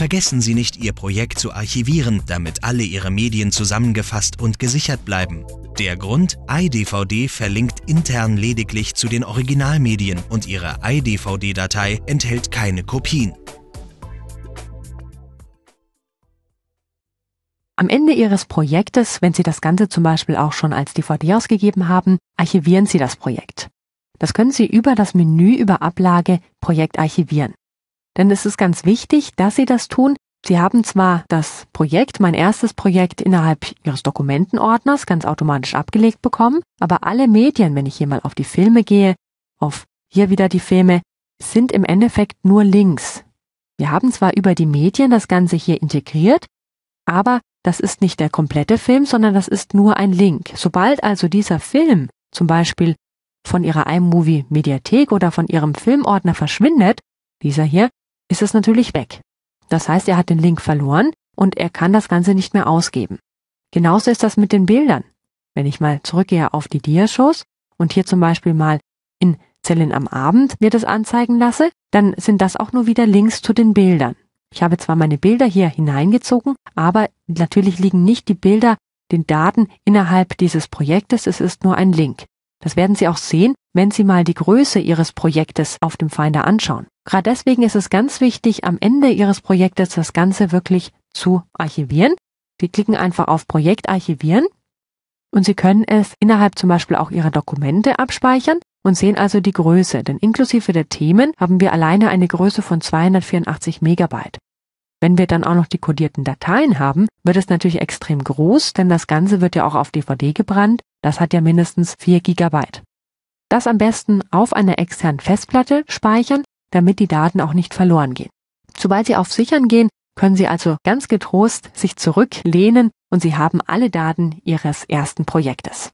Vergessen Sie nicht, Ihr Projekt zu archivieren, damit alle Ihre Medien zusammengefasst und gesichert bleiben. Der Grund? iDVD verlinkt intern lediglich zu den Originalmedien und Ihre iDVD-Datei enthält keine Kopien. Am Ende Ihres Projektes, wenn Sie das Ganze zum Beispiel auch schon als DVD ausgegeben haben, archivieren Sie das Projekt. Das können Sie über das Menü über Ablage Projekt archivieren. Denn es ist ganz wichtig, dass Sie das tun. Sie haben zwar das Projekt, mein erstes Projekt innerhalb Ihres Dokumentenordners ganz automatisch abgelegt bekommen, aber alle Medien, wenn ich hier mal auf die Filme gehe, auf hier wieder die Filme, sind im Endeffekt nur Links. Wir haben zwar über die Medien das Ganze hier integriert, aber das ist nicht der komplette Film, sondern das ist nur ein Link. Sobald also dieser Film zum Beispiel von Ihrer iMovie Mediathek oder von Ihrem Filmordner verschwindet, dieser hier, ist es natürlich weg. Das heißt, er hat den Link verloren und er kann das Ganze nicht mehr ausgeben. Genauso ist das mit den Bildern. Wenn ich mal zurückgehe auf die Diashows und hier zum Beispiel mal in Zellen am Abend mir das anzeigen lasse, dann sind das auch nur wieder Links zu den Bildern. Ich habe zwar meine Bilder hier hineingezogen, aber natürlich liegen nicht die Bilder den Daten innerhalb dieses Projektes, es ist nur ein Link. Das werden Sie auch sehen, wenn Sie mal die Größe Ihres Projektes auf dem Finder anschauen. Gerade deswegen ist es ganz wichtig, am Ende Ihres Projektes das Ganze wirklich zu archivieren. Sie klicken einfach auf Projekt archivieren und Sie können es innerhalb zum Beispiel auch Ihrer Dokumente abspeichern und sehen also die Größe, denn inklusive der Themen haben wir alleine eine Größe von 284 Megabyte. Wenn wir dann auch noch die kodierten Dateien haben, wird es natürlich extrem groß, denn das Ganze wird ja auch auf DVD gebrannt das hat ja mindestens 4 GB. Das am besten auf einer externen Festplatte speichern, damit die Daten auch nicht verloren gehen. Sobald Sie auf Sichern gehen, können Sie also ganz getrost sich zurücklehnen und Sie haben alle Daten Ihres ersten Projektes.